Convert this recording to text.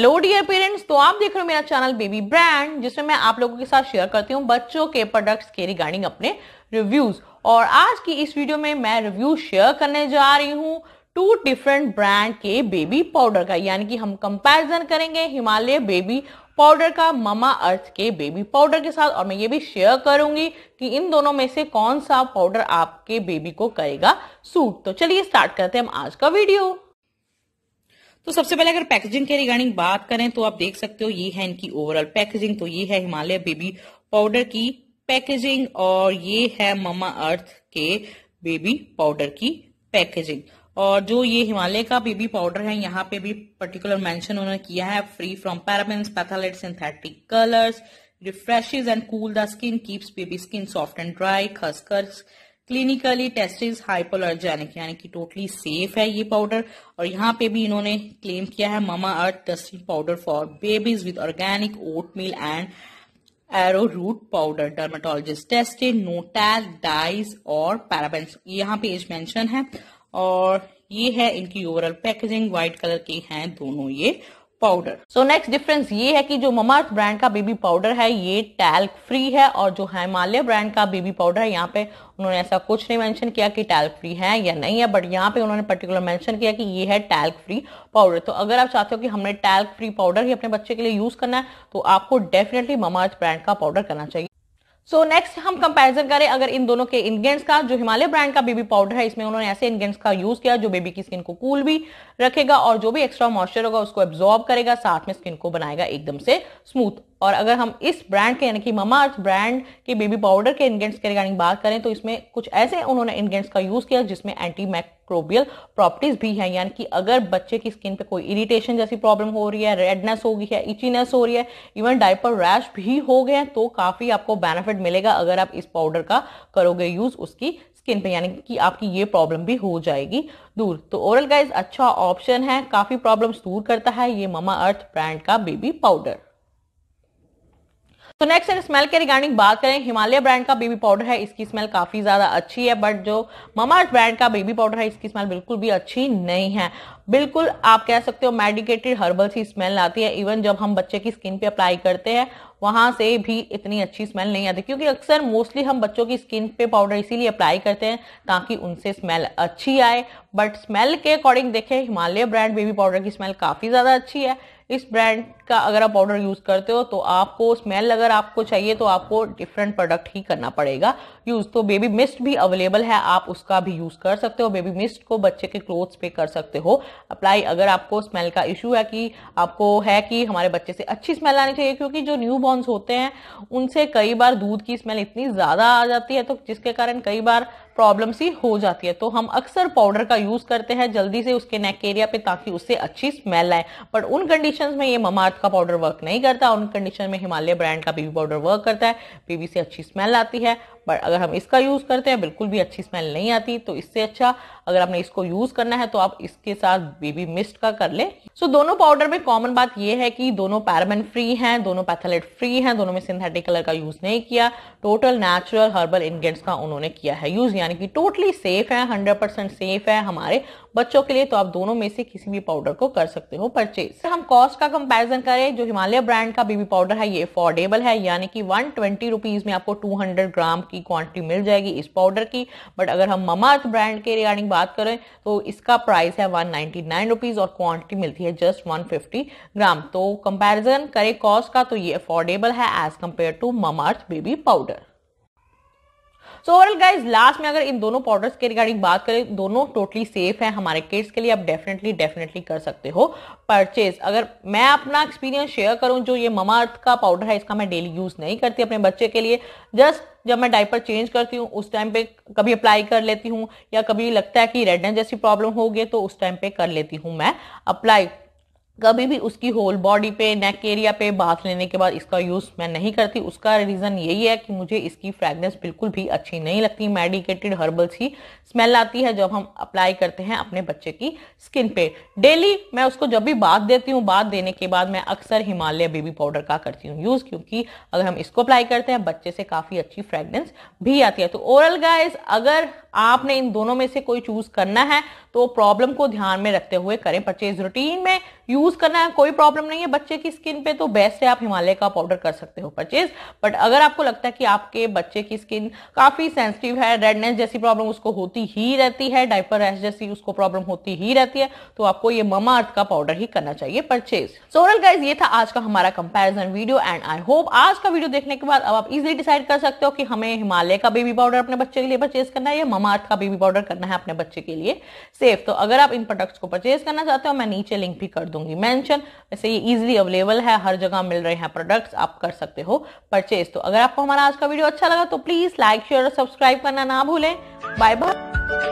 hello dear parents तो आप देख रहे हो मेरा चैनल बेबी ब्रांड जिसमें मैं आप लोगों के साथ शेयर करती हूँ बच्चों के प्रोडक्ट्स के रिगार्डिंग अपने रिव्यूज और आज की इस वीडियो में मैं रिव्यू शेयर करने जा रही हूँ टू डिफरेंट ब्रांड के बेबी पाउडर का यानी कि हम कंपेरिजन करेंगे हिमालय बेबी पाउडर का ममा अर्थ के बेबी पाउडर के साथ और मैं ये भी शेयर करूंगी कि इन दोनों में से कौन सा पाउडर आपके बेबी को करेगा सूट तो चलिए स्टार्ट करते हैं हम आज का वीडियो तो सबसे पहले अगर पैकेजिंग के रिगार्डिंग बात करें तो आप देख सकते हो ये है इनकी ओवरऑल पैकेजिंग तो ये है हिमालय बेबी पाउडर की पैकेजिंग और ये है ममा अर्थ के बेबी पाउडर की पैकेजिंग और जो ये हिमालय का बेबी पाउडर है यहाँ पे भी पर्टिकुलर मेंशन उन्होंने किया है free from parabens phthalate synthetic colours refreshes and cool the skin keeps baby skin soft and dry खसखस क्लिनिकली टेस्ट इज हाइपोलर्जेनिक यानी कि टोटली सेफ है ये पाउडर और यहाँ पे भी इन्होंने क्लेम किया है Mamaearth dusting powder for babies with organic oatmeal and arrowroot powder dermatologist tested no talc dyes और पैराबेंस यहाँ पे एज मैंशन है और ये है इनकी ओवरऑल पैकेजिंग व्हाइट कलर की है दोनों ये पाउडर सो नेक्स्ट डिफरेंस ये है कि जो ममार्थ ब्रांड का बेबी पाउडर है ये टैल्क फ्री है और जो हिमालय ब्रांड का बेबी पाउडर है यहाँ पे उन्होंने ऐसा कुछ नहीं मेंशन किया कि टैल्क फ्री है या नहीं है बट यहाँ पे उन्होंने पर्टिकुलर मेंशन किया कि ये है टैल्क फ्री पाउडर तो अगर आप चाहते हो कि हमने टैल्क फ्री पाउडर ही अपने बच्चे के लिए यूज करना है तो आपको डेफिनेटली ममार्थ ब्रांड का पाउडर करना चाहिए सो so, नेक्स्ट हम कंपैरिजन करें अगर इन दोनों के इनगेंट्स का जो हिमालय ब्रांड का बेबी पाउडर है इसमें उन्होंने ऐसे इनगेंट्स का यूज किया जो बेबी की स्किन को कूल भी रखेगा और जो भी एक्स्ट्रा मॉइस्चर होगा उसको एब्जॉर्ब करेगा साथ में स्किन को बनाएगा एकदम से स्मूथ और अगर हम इस ब्रांड के यानी कि ममा अर्थ ब्रांड के बेबी पाउडर के इंग्रेडिएंट्स के रिगार्डिंग बात करें तो इसमें कुछ ऐसे उन्होंने इंग्रेडिएंट्स का यूज़ किया जिसमें एंटी माइक्रोबियल प्रॉपर्टीज भी हैं यानी कि अगर बच्चे की स्किन पे कोई इरिटेशन जैसी प्रॉब्लम हो रही है रेडनेस हो गई है इचीनेस हो रही है इवन डायपर रैश भी हो गए तो काफ़ी आपको बेनिफिट मिलेगा अगर आप इस पाउडर का करोगे यूज़ उसकी स्किन पे यानी कि आपकी ये प्रॉब्लम भी हो जाएगी दूर तो ओरल गाइज अच्छा ऑप्शन है काफ़ी प्रॉब्लम्स दूर करता है ये ममा अर्थ ब्रांड का बेबी पाउडर तो नेक्स्ट स्मेल के रिगार्डिंग बात करें हिमालय ब्रांड का बेबी पाउडर है इसकी स्मेल काफी ज्यादा अच्छी है बट जो ममाज ब्रांड का बेबी पाउडर है इसकी स्मेल बिल्कुल भी अच्छी नहीं है बिल्कुल आप कह सकते हो मेडिकेटेड हर्बल सी स्मेल आती है इवन जब हम बच्चे की स्किन पे अप्लाई करते हैं वहां से भी इतनी अच्छी स्मेल नहीं आती क्योंकि अक्सर मोस्टली हम बच्चों की स्किन पे पाउडर इसीलिए अप्लाई करते हैं ताकि उनसे स्मेल अच्छी आए बट स्मेल के अकॉर्डिंग देखें हिमालय ब्रांड बेबी पाउडर की स्मेल काफ़ी ज़्यादा अच्छी है इस ब्रांड का अगर आप पाउडर यूज करते हो तो आपको स्मेल अगर आपको चाहिए तो आपको डिफरेंट प्रोडक्ट ही करना पड़ेगा यूज तो बेबी मिस्ट भी अवेलेबल है आप उसका भी यूज कर सकते हो बेबी मिस्ट को बच्चे के क्लोथ्स पे कर सकते हो अप्लाई अगर आपको स्मेल का इशू है कि आपको है कि हमारे बच्चे से अच्छी स्मेल आनी चाहिए क्योंकि जो न्यू बॉर्नस होते हैं उनसे कई बार दूध की स्मेल इतनी ज्यादा आ जाती है तो जिसके कारण कई बार प्रॉब्लम सी हो जाती है तो हम अक्सर पाउडर का यूज करते हैं जल्दी से उसके नेक एरिया पे ताकि उससे अच्छी स्मेल आए बट उन कंडीशन में ये ममार्थ का पाउडर वर्क नहीं करता उन कंडीशन में हिमालय ब्रांड का बेबी पाउडर वर्क करता है बेबी से अच्छी स्मेल आती है बट अगर हम इसका यूज़ करते हैं बिल्कुल भी अच्छी स्मेल नहीं आती तो इससे अच्छा अगर आपने इसको यूज़ करना है तो आप इसके साथ बेबी मिस्ट का कर ले सो so, दोनों पाउडर में कॉमन बात यह है कि दोनों पैरामेन फ्री हैं दोनों पैथलेट फ्री हैं दोनों में सिंथेटिक कलर का यूज़ नहीं किया टोटल नेचुरल हर्बल इन्ग्रीडियंट्स का उन्होंने किया है यूज़ यानी कि टोटली सेफ है हंड्रेड सेफ है हमारे बच्चों के लिए तो आप दोनों में से किसी भी पाउडर को कर सकते हो परचेज हम कॉस्ट का कंपेरिजन करें जो हिमालय ब्रांड का बेबी पाउडर है ये अफोर्डेबल है यानी कि वन ट्वेंटी रुपीज में आपको टू हंड्रेड ग्राम की क्वांटिटी मिल जाएगी इस पाउडर की बट अगर हम ममा अर्थ ब्रांड के रिगार्डिंग बात करें तो इसका प्राइस है वन नाइनटी नाइन रुपीज और क्वांटिटी मिलती है जस्ट वन फिफ्टी ग्राम तो कंपेरिजन करें कॉस्ट का तो ये अफोर्डेबल है as compare to Mamaearth baby powder so overall guys last में अगर इन दोनों पाउडर्स के रिगार्डिंग बात करें दोनों टोटली सेफ है हमारे किड्स के लिए आप डेफिनेटली डेफिनेटली कर सकते हो परचेज अगर मैं अपना एक्सपीरियंस शेयर करूं जो ये ममा अर्थ का पाउडर है इसका मैं डेली यूज नहीं करती अपने बच्चे के लिए जस्ट जब मैं डाइपर चेंज करती हूँ उस टाइम पे कभी अप्लाई कर लेती हूँ या कभी लगता है कि रेडनेस जैसी प्रॉब्लम होगी तो उस टाइम पे कर लेती हूँ मैं अप्लाई कभी भी उसकी होल बॉडी पे नेक एरिया पे बाथ लेने के बाद इसका यूज़ मैं नहीं करती उसका रीज़न यही है कि मुझे इसकी फ्रेगनेंस बिल्कुल भी अच्छी नहीं लगती मेडिकेटेड हर्बल्स ही स्मेल आती है जब हम अप्लाई करते हैं अपने बच्चे की स्किन पे डेली मैं उसको जब भी बाथ देती हूँ बाथ देने के बाद मैं अक्सर हिमालय बेबी पाउडर का करती हूँ यूज़ क्योंकि अगर हम इसको अप्लाई करते हैं बच्चे से काफ़ी अच्छी फ्रेगनेंस भी आती है तो ओरल गाइज अगर आपने इन दोनों में से कोई चूज करना है तो प्रॉब्लम को ध्यान में रखते हुए करें परचेज रूटीन में यूज करना है कोई प्रॉब्लम नहीं है बच्चे की स्किन पे तो बेस्ट है आप हिमालय का पाउडर कर सकते हो परचेज बट अगर आपको लगता है कि आपके बच्चे की स्किन काफी सेंसिटिव है रेडनेस जैसी प्रॉब्लम उसको होती ही रहती है डाइपर रैश जैसी उसको प्रॉब्लम होती ही रहती है तो आपको ये ममा अर्थ का पाउडर ही करना चाहिए परचेज so, गाइज ये था आज का हमारा comparison video and I hope आज का वीडियो देखने के बाद अब आप इजिली डिसाइड कर सकते हो कि हमें हिमालय का बेबी पाउडर अपने बच्चे के लिए परचेज करना है या मामा अर्थ का बेबी पाउडर करना है अपने बच्चे के लिए सेफ तो अगर आप इन प्रोडक्ट्स को परचेज करना चाहते हो मैं नीचे लिंक भी कर दूंगी मैंशन वैसे ये ईजिली अवेलेबल है हर जगह मिल रहे हैं प्रोडक्ट्स आप कर सकते हो परचेज तो अगर आपको हमारा आज का वीडियो अच्छा लगा तो प्लीज लाइक शेयर और सब्सक्राइब करना ना भूलें बाय बाय